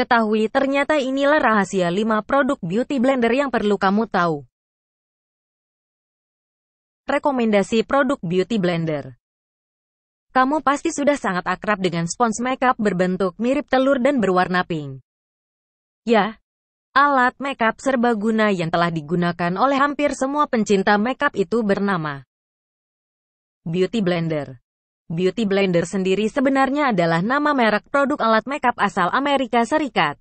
Ketahui ternyata inilah rahasia 5 produk beauty blender yang perlu kamu tahu. Rekomendasi produk beauty blender Kamu pasti sudah sangat akrab dengan spons makeup berbentuk mirip telur dan berwarna pink. Ya, alat makeup serbaguna yang telah digunakan oleh hampir semua pencinta makeup itu bernama Beauty Blender. Beauty Blender sendiri sebenarnya adalah nama merek produk alat makeup asal Amerika Serikat.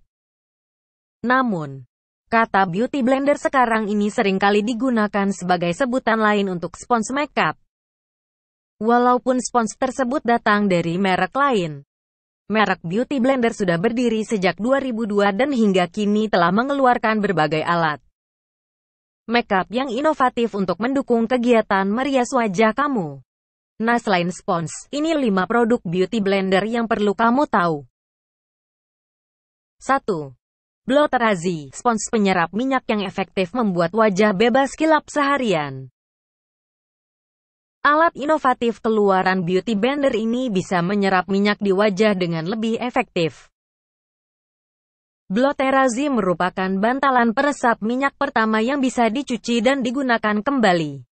Namun, kata beauty blender sekarang ini seringkali digunakan sebagai sebutan lain untuk spons makeup. Walaupun spons tersebut datang dari merek lain. Merek Beauty Blender sudah berdiri sejak 2002 dan hingga kini telah mengeluarkan berbagai alat makeup yang inovatif untuk mendukung kegiatan merias wajah kamu. Nah, selain spons, Ini 5 produk beauty blender yang perlu kamu tahu. 1. Blotter spons penyerap minyak yang efektif membuat wajah bebas kilap seharian. Alat inovatif keluaran Beauty Blender ini bisa menyerap minyak di wajah dengan lebih efektif. Bloterazi merupakan bantalan peresap minyak pertama yang bisa dicuci dan digunakan kembali.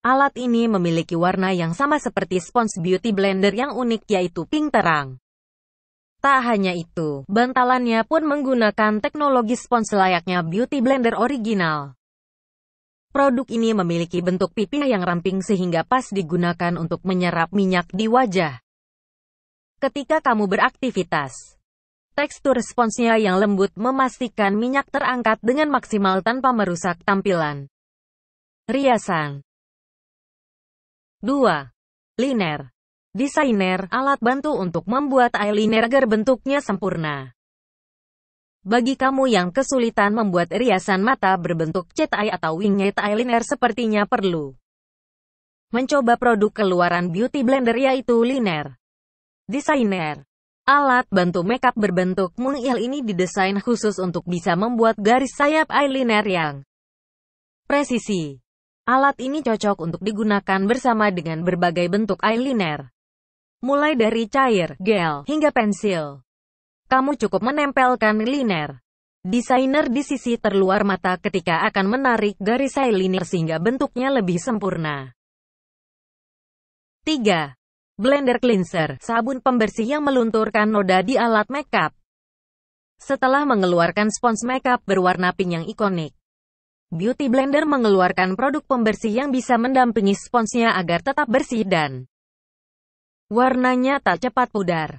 Alat ini memiliki warna yang sama seperti spons beauty blender yang unik yaitu pink terang. Tak hanya itu, bantalannya pun menggunakan teknologi spons layaknya beauty blender original. Produk ini memiliki bentuk pipih yang ramping sehingga pas digunakan untuk menyerap minyak di wajah. Ketika kamu beraktivitas, tekstur sponsnya yang lembut memastikan minyak terangkat dengan maksimal tanpa merusak tampilan. Riasan 2. Liner. Desainer alat bantu untuk membuat eyeliner agar bentuknya sempurna. Bagi kamu yang kesulitan membuat riasan mata berbentuk cat eye atau winged eyeliner sepertinya perlu mencoba produk keluaran Beauty Blender yaitu Liner. Desainer. Alat bantu makeup berbentuk mungil ini didesain khusus untuk bisa membuat garis sayap eyeliner yang presisi. Alat ini cocok untuk digunakan bersama dengan berbagai bentuk eyeliner. Mulai dari cair, gel, hingga pensil. Kamu cukup menempelkan liner. Desainer di sisi terluar mata ketika akan menarik garis eyeliner sehingga bentuknya lebih sempurna. 3. Blender Cleanser, sabun pembersih yang melunturkan noda di alat makeup. Setelah mengeluarkan spons makeup berwarna pink yang ikonik, Beauty Blender mengeluarkan produk pembersih yang bisa mendampingi sponsnya agar tetap bersih dan warnanya tak cepat pudar.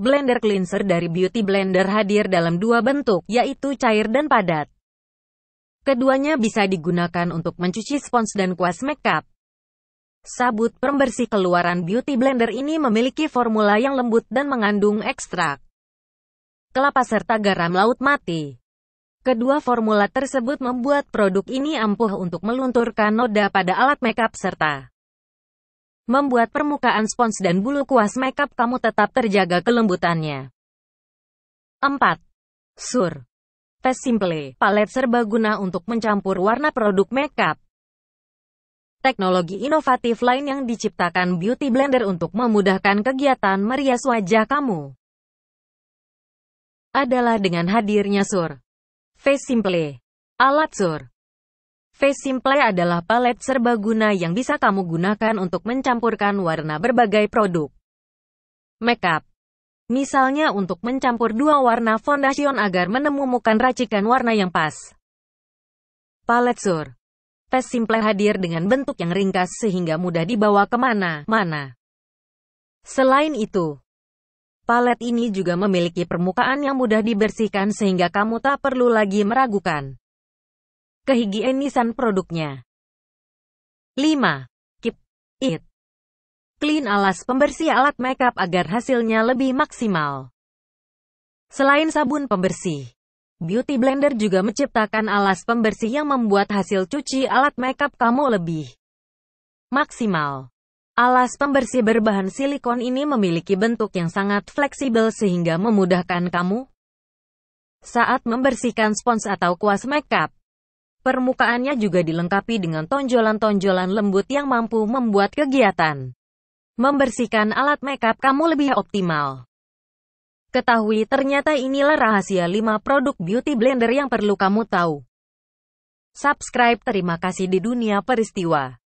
Blender cleanser dari Beauty Blender hadir dalam dua bentuk, yaitu cair dan padat. Keduanya bisa digunakan untuk mencuci spons dan kuas makeup. Sabut pembersih keluaran Beauty Blender ini memiliki formula yang lembut dan mengandung ekstrak kelapa serta garam laut mati. Kedua formula tersebut membuat produk ini ampuh untuk melunturkan noda pada alat makeup serta membuat permukaan spons dan bulu kuas makeup kamu tetap terjaga kelembutannya. 4. Sur. Face Simple, palet serbaguna untuk mencampur warna produk makeup. Teknologi inovatif lain yang diciptakan Beauty Blender untuk memudahkan kegiatan merias wajah kamu adalah dengan hadirnya sur. Face Simple. Alat sur. Face Simple adalah palet serbaguna yang bisa kamu gunakan untuk mencampurkan warna berbagai produk. Makeup. Misalnya untuk mencampur dua warna foundation agar menemukan racikan warna yang pas. Palet sur. Face Simple hadir dengan bentuk yang ringkas sehingga mudah dibawa kemana-mana. Selain itu, Palet ini juga memiliki permukaan yang mudah dibersihkan sehingga kamu tak perlu lagi meragukan kehigienisan produknya. 5. Keep it clean alas pembersih alat makeup agar hasilnya lebih maksimal. Selain sabun pembersih, Beauty Blender juga menciptakan alas pembersih yang membuat hasil cuci alat makeup kamu lebih maksimal. Alas pembersih berbahan silikon ini memiliki bentuk yang sangat fleksibel sehingga memudahkan kamu saat membersihkan spons atau kuas makeup. Permukaannya juga dilengkapi dengan tonjolan-tonjolan lembut yang mampu membuat kegiatan membersihkan alat makeup kamu lebih optimal. Ketahui ternyata inilah rahasia 5 produk beauty blender yang perlu kamu tahu. Subscribe terima kasih di dunia peristiwa.